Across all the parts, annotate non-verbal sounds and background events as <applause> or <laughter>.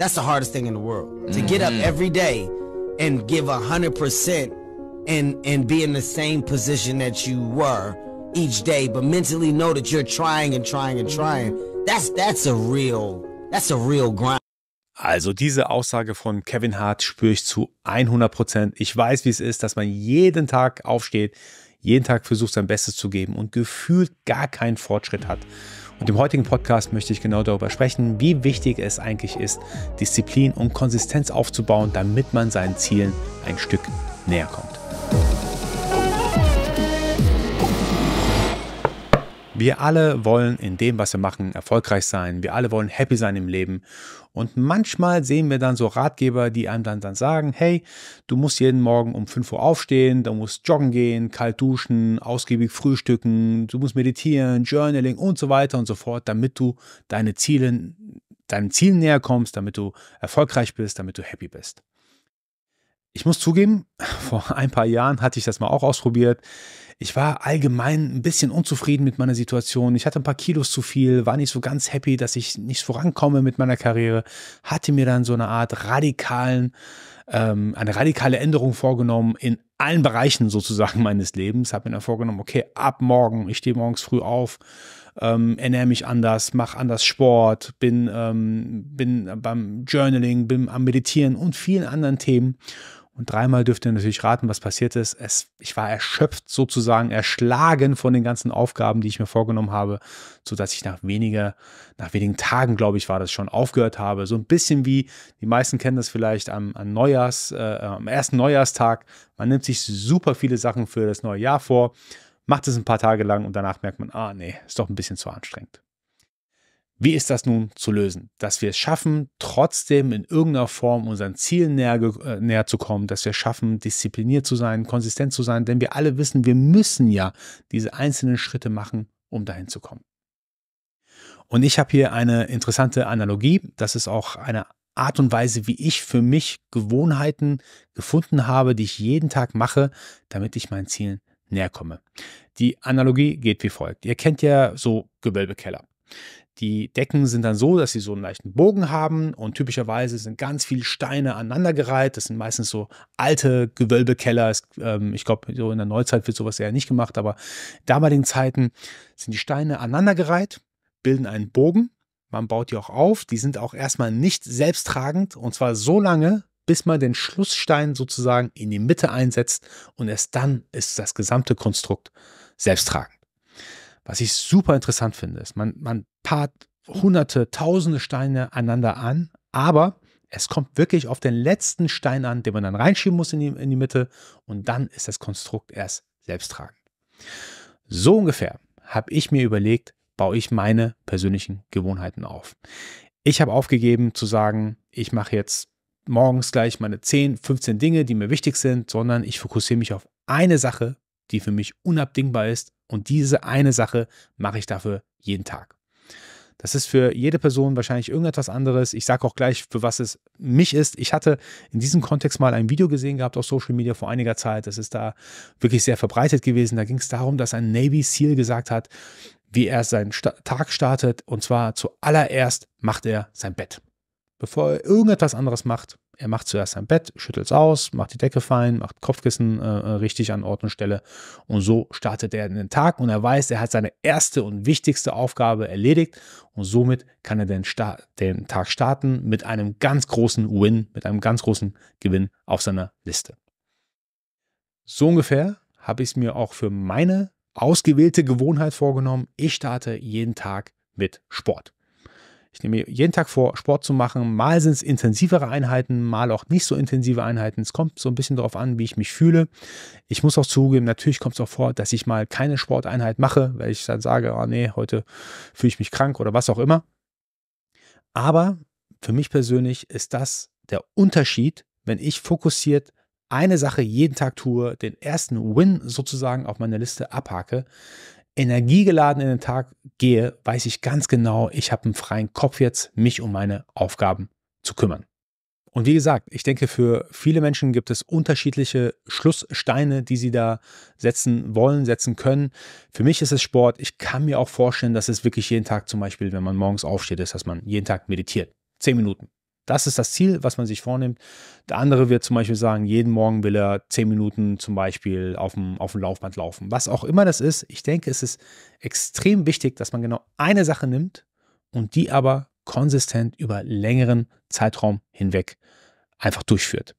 That's the hardest thing in the world. Mm -hmm. To get up mm. every day and give 100% and and be in the same position that you were each day, but mentally know that you're trying and trying and trying. That's that's a real that's a real grind. Also diese Aussage von Kevin Hart spüre ich zu 100 Ich weiß, wie es ist, dass man jeden Tag aufsteht, jeden Tag versucht, sein Bestes zu geben und gefühlt gar keinen Fortschritt hat. Und im heutigen Podcast möchte ich genau darüber sprechen, wie wichtig es eigentlich ist, Disziplin und Konsistenz aufzubauen, damit man seinen Zielen ein Stück näher kommt. Wir alle wollen in dem, was wir machen, erfolgreich sein. Wir alle wollen happy sein im Leben. Und manchmal sehen wir dann so Ratgeber, die einem dann, dann sagen, hey, du musst jeden Morgen um 5 Uhr aufstehen, du musst joggen gehen, kalt duschen, ausgiebig frühstücken, du musst meditieren, Journaling und so weiter und so fort, damit du deine Ziele, deinen Zielen näher kommst, damit du erfolgreich bist, damit du happy bist. Ich muss zugeben, vor <laughs> ein paar Jahren hatte ich das mal auch ausprobiert. Ich war allgemein ein bisschen unzufrieden mit meiner Situation. Ich hatte ein paar Kilos zu viel, war nicht so ganz happy, dass ich nicht vorankomme mit meiner Karriere. Hatte mir dann so eine Art radikalen, ähm, eine radikale Änderung vorgenommen in allen Bereichen sozusagen <laughs> meines Lebens. Habe mir dann vorgenommen, okay, ab morgen, ich stehe morgens früh auf, ähm, ernähre mich anders, mache anders Sport, bin, ähm, bin beim Journaling, bin am Meditieren und vielen anderen Themen. Und dreimal dürft ihr natürlich raten, was passiert ist. Es, ich war erschöpft sozusagen, erschlagen von den ganzen Aufgaben, die ich mir vorgenommen habe, sodass ich nach weniger, nach wenigen Tagen, glaube ich, war das schon, aufgehört habe. So ein bisschen wie, die meisten kennen das vielleicht am, am Neujahrs, äh, am ersten Neujahrstag. Man nimmt sich super viele Sachen für das neue Jahr vor, macht es ein paar Tage lang und danach merkt man, ah nee, ist doch ein bisschen zu anstrengend. Wie ist das nun zu lösen? Dass wir es schaffen, trotzdem in irgendeiner Form unseren Zielen näher, äh, näher, zu kommen, dass wir es schaffen, diszipliniert zu sein, konsistent zu sein, denn wir alle wissen, wir müssen ja diese einzelnen Schritte machen, um dahin zu kommen. Und ich habe hier eine interessante Analogie. Das ist auch eine Art und Weise, wie ich für mich Gewohnheiten gefunden habe, die ich jeden Tag mache, damit ich meinen Zielen näher komme. Die Analogie geht wie folgt. Ihr kennt ja so Gewölbekeller. Die Decken sind dann so, dass sie so einen leichten Bogen haben und typischerweise sind ganz viele Steine aneinandergereiht. Das sind meistens so alte Gewölbekeller. Ähm, ich glaube, so in der Neuzeit wird sowas eher nicht gemacht, aber in damaligen Zeiten sind die Steine aneinandergereiht, bilden einen Bogen. Man baut die auch auf. Die sind auch erstmal nicht selbsttragend und zwar so lange, bis man den Schlussstein sozusagen in die Mitte einsetzt und erst dann ist das gesamte Konstrukt selbsttragend. Was ich super interessant finde, ist, man, man paar hunderte, tausende Steine aneinander an, aber es kommt wirklich auf den letzten Stein an, den man dann reinschieben muss in die, in die Mitte und dann ist das Konstrukt erst selbsttragend. So ungefähr habe ich mir überlegt, baue ich meine persönlichen Gewohnheiten auf. Ich habe aufgegeben zu sagen, ich mache jetzt morgens gleich meine 10, 15 Dinge, die mir wichtig sind, sondern ich fokussiere mich auf eine Sache, die für mich unabdingbar ist und diese eine Sache mache ich dafür jeden Tag. Das ist für jede Person wahrscheinlich irgendetwas anderes. Ich sage auch gleich, für was es mich ist. Ich hatte in diesem Kontext mal ein Video gesehen gehabt auf Social Media vor einiger Zeit. Das ist da wirklich sehr verbreitet gewesen. Da ging es darum, dass ein Navy SEAL gesagt hat, wie er seinen Sta Tag startet. Und zwar zuallererst macht er sein Bett. Bevor er irgendetwas anderes macht, er macht zuerst sein Bett, schüttelt es aus, macht die Decke fein, macht Kopfkissen äh, äh, richtig an Ort und Stelle. Und so startet er den Tag und er weiß, er hat seine erste und wichtigste Aufgabe erledigt. Und somit kann er den, Sta den Tag starten mit einem ganz großen Win, mit einem ganz großen Gewinn auf seiner Liste. So ungefähr habe ich es mir auch für meine ausgewählte Gewohnheit vorgenommen. Ich starte jeden Tag mit Sport. Ich nehme mir jeden Tag vor, Sport zu machen. Mal sind es intensivere Einheiten, mal auch nicht so intensive Einheiten. Es kommt so ein bisschen darauf an, wie ich mich fühle. Ich muss auch zugeben, natürlich kommt es auch vor, dass ich mal keine Sporteinheit mache, weil ich dann sage, oh nee, heute fühle ich mich krank oder was auch immer. Aber für mich persönlich ist das der Unterschied, wenn ich fokussiert eine Sache jeden Tag tue, den ersten Win sozusagen auf meiner Liste abhake energiegeladen in den Tag gehe, weiß ich ganz genau, ich habe einen freien Kopf jetzt, mich um meine Aufgaben zu kümmern. Und wie gesagt, ich denke, für viele Menschen gibt es unterschiedliche Schlusssteine, die sie da setzen wollen, setzen können. Für mich ist es Sport. Ich kann mir auch vorstellen, dass es wirklich jeden Tag zum Beispiel, wenn man morgens aufsteht, ist, dass man jeden Tag meditiert. Zehn Minuten. Das ist das Ziel, was man sich vornimmt. Der andere wird zum Beispiel sagen, jeden Morgen will er zehn Minuten zum Beispiel auf dem, auf dem Laufband laufen. Was auch immer das ist, ich denke, es ist extrem wichtig, dass man genau eine Sache nimmt und die aber konsistent über längeren Zeitraum hinweg einfach durchführt.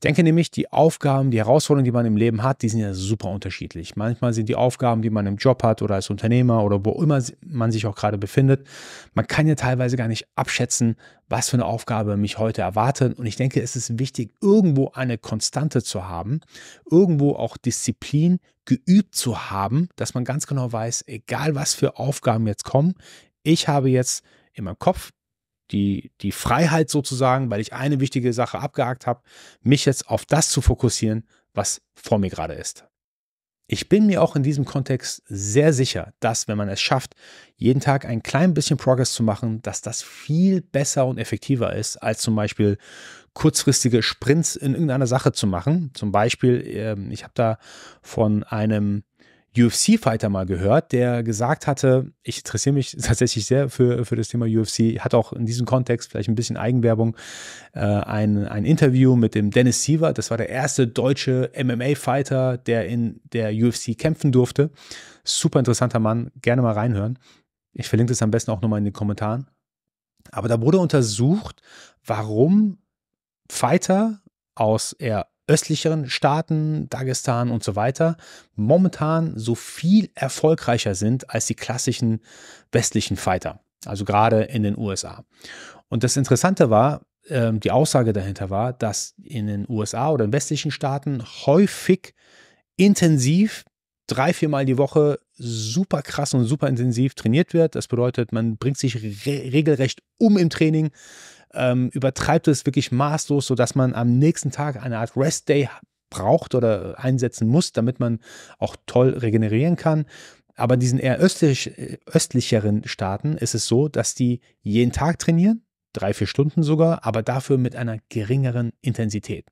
Ich denke nämlich, die Aufgaben, die Herausforderungen, die man im Leben hat, die sind ja super unterschiedlich. Manchmal sind die Aufgaben, die man im Job hat oder als Unternehmer oder wo immer man sich auch gerade befindet, man kann ja teilweise gar nicht abschätzen, was für eine Aufgabe mich heute erwartet. Und ich denke, es ist wichtig, irgendwo eine Konstante zu haben, irgendwo auch Disziplin geübt zu haben, dass man ganz genau weiß, egal was für Aufgaben jetzt kommen, ich habe jetzt in meinem Kopf die, die Freiheit sozusagen, weil ich eine wichtige Sache abgehakt habe, mich jetzt auf das zu fokussieren, was vor mir gerade ist. Ich bin mir auch in diesem Kontext sehr sicher, dass wenn man es schafft, jeden Tag ein klein bisschen Progress zu machen, dass das viel besser und effektiver ist, als zum Beispiel kurzfristige Sprints in irgendeiner Sache zu machen. Zum Beispiel, ähm, ich habe da von einem UFC-Fighter mal gehört, der gesagt hatte, ich interessiere mich <laughs> tatsächlich sehr für, für das Thema UFC, hat auch in diesem Kontext vielleicht ein bisschen Eigenwerbung, äh, ein, ein Interview mit dem Dennis Siever, das war der erste deutsche MMA-Fighter, der in der UFC kämpfen durfte. Super interessanter Mann, gerne mal reinhören. Ich verlinke das am besten auch nochmal in den Kommentaren. Aber da wurde untersucht, warum Fighter aus eher östlicheren Staaten, Dagestan und so weiter, momentan so viel erfolgreicher sind als die klassischen westlichen Fighter, also gerade in den USA. Und das Interessante war, ähm, die Aussage dahinter war, dass in den USA oder in westlichen Staaten häufig intensiv drei, viermal die Woche super krass und super intensiv trainiert wird. Das bedeutet, man bringt sich re regelrecht um im Training ähm, übertreibt es wirklich maßlos, sodass man am nächsten Tag eine Art Rest Day braucht oder einsetzen muss, damit man auch toll regenerieren kann. Aber in diesen eher östlich, äh, östlicheren Staaten ist es so, dass die jeden Tag trainieren, drei, vier Stunden sogar, aber dafür mit einer geringeren Intensität.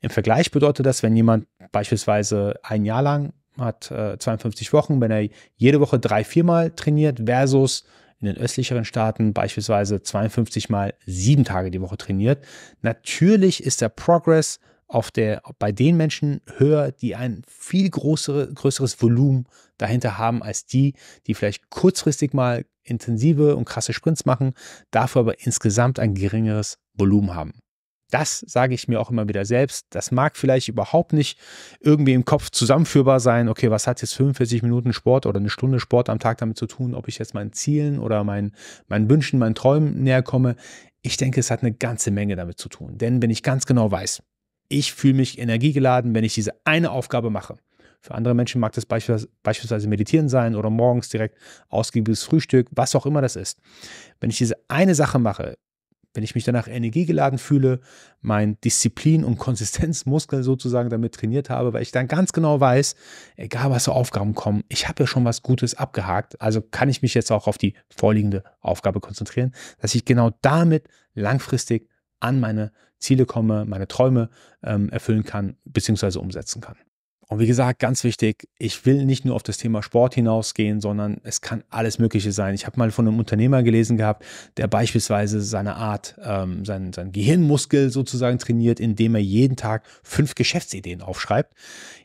Im Vergleich bedeutet das, wenn jemand beispielsweise ein Jahr lang hat äh, 52 Wochen, wenn er jede Woche drei, viermal trainiert versus in den östlicheren Staaten beispielsweise 52 mal sieben Tage die Woche trainiert. Natürlich ist der Progress auf der, bei den Menschen höher, die ein viel größere, größeres Volumen dahinter haben als die, die vielleicht kurzfristig mal intensive und krasse Sprints machen, dafür aber insgesamt ein geringeres Volumen haben. Das sage ich mir auch immer wieder selbst. Das mag vielleicht überhaupt nicht irgendwie im Kopf zusammenführbar sein. Okay, was hat jetzt 45 Minuten Sport oder eine Stunde Sport am Tag damit zu tun, ob ich jetzt meinen Zielen oder meinen, meinen Wünschen, meinen Träumen näher komme? Ich denke, es hat eine ganze Menge damit zu tun. Denn wenn ich ganz genau weiß, ich fühle mich energiegeladen, wenn ich diese eine Aufgabe mache. Für andere Menschen mag das beispielsweise meditieren sein oder morgens direkt ausgiebiges Frühstück, was auch immer das ist. Wenn ich diese eine Sache mache, wenn ich mich danach energiegeladen fühle, mein Disziplin- und Konsistenzmuskel sozusagen damit trainiert habe, weil ich dann ganz genau weiß, egal was für Aufgaben kommen, ich habe ja schon was Gutes abgehakt, also kann ich mich jetzt auch auf die vorliegende Aufgabe konzentrieren, dass ich genau damit langfristig an meine Ziele komme, meine Träume ähm, erfüllen kann, beziehungsweise umsetzen kann. Und wie gesagt, ganz wichtig, ich will nicht nur auf das Thema Sport hinausgehen, sondern es kann alles Mögliche sein. Ich habe mal von einem Unternehmer gelesen gehabt, der beispielsweise seine Art, ähm, seinen, seinen Gehirnmuskel sozusagen trainiert, indem er jeden Tag fünf Geschäftsideen aufschreibt.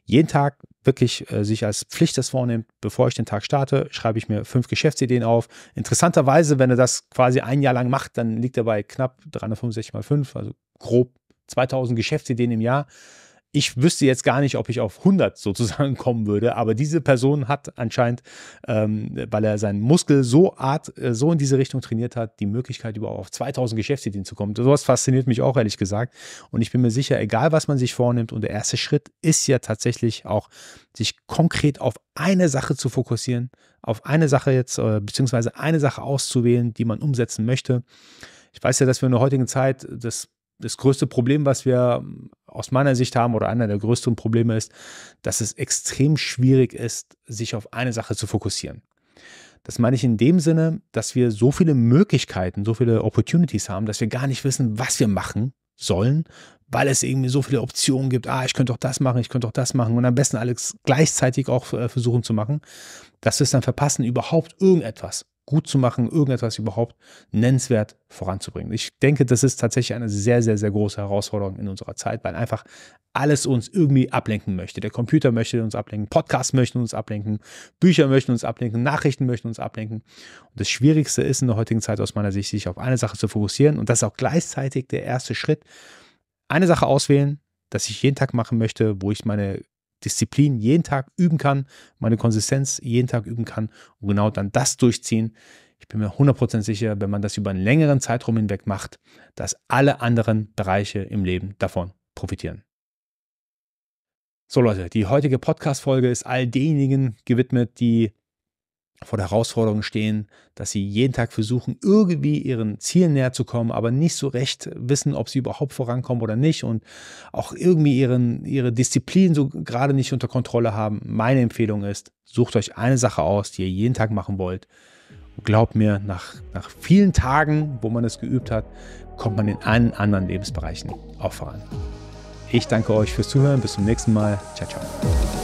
Jeden Tag wirklich äh, sich als Pflicht das vornimmt, bevor ich den Tag starte, schreibe ich mir fünf Geschäftsideen auf. Interessanterweise, wenn er das quasi ein Jahr lang macht, dann liegt er bei knapp 365 mal 5, also grob 2000 Geschäftsideen im Jahr ich wüsste jetzt gar nicht, ob ich auf 100 sozusagen <laughs> kommen würde, aber diese Person hat anscheinend, ähm, weil er seinen Muskel so art, äh, so in diese Richtung trainiert hat, die Möglichkeit, überhaupt auf 2000 Geschäftsideen zu kommen. Sowas fasziniert mich auch, ehrlich gesagt. Und ich bin mir sicher, egal was man sich vornimmt, und der erste Schritt ist ja tatsächlich auch, sich konkret auf eine Sache zu fokussieren, auf eine Sache jetzt, äh, beziehungsweise eine Sache auszuwählen, die man umsetzen möchte. Ich weiß ja, dass wir in der heutigen Zeit das das größte Problem, was wir aus meiner Sicht haben oder einer der größten Probleme ist, dass es extrem schwierig ist, sich auf eine Sache zu fokussieren. Das meine ich in dem Sinne, dass wir so viele Möglichkeiten, so viele Opportunities haben, dass wir gar nicht wissen, was wir machen sollen, weil es irgendwie so viele Optionen gibt. Ah, ich könnte doch das machen, ich könnte doch das machen und am besten alles gleichzeitig auch äh, versuchen zu machen, dass wir es dann verpassen, überhaupt irgendetwas gut zu machen, irgendetwas überhaupt nennenswert voranzubringen. Ich denke, das ist tatsächlich eine sehr, sehr, sehr große Herausforderung in unserer Zeit, weil einfach alles uns irgendwie ablenken möchte. Der Computer möchte uns ablenken, Podcasts möchten uns ablenken, Bücher möchten uns ablenken, Nachrichten möchten uns ablenken. Und das Schwierigste ist in der heutigen Zeit aus meiner Sicht, sich auf eine Sache zu fokussieren. Und das ist auch gleichzeitig der erste Schritt. Eine Sache auswählen, dass ich jeden Tag machen möchte, wo ich meine Disziplin jeden Tag üben kann, meine Konsistenz jeden Tag üben kann und genau dann das durchziehen. Ich bin mir 100% sicher, wenn man das über einen längeren Zeitraum hinweg macht, dass alle anderen Bereiche im Leben davon profitieren. So Leute, die heutige Podcast-Folge ist all denjenigen gewidmet, die vor der Herausforderung stehen, dass sie jeden Tag versuchen, irgendwie ihren Zielen näher zu kommen, aber nicht so recht wissen, ob sie überhaupt vorankommen oder nicht und auch irgendwie ihren, ihre Disziplin so gerade nicht unter Kontrolle haben. Meine Empfehlung ist, sucht euch eine Sache aus, die ihr jeden Tag machen wollt. Und glaubt mir, nach, nach vielen Tagen, wo man es geübt hat, kommt man in allen anderen Lebensbereichen auch voran. Ich danke euch fürs Zuhören. Bis zum nächsten Mal. Ciao, ciao.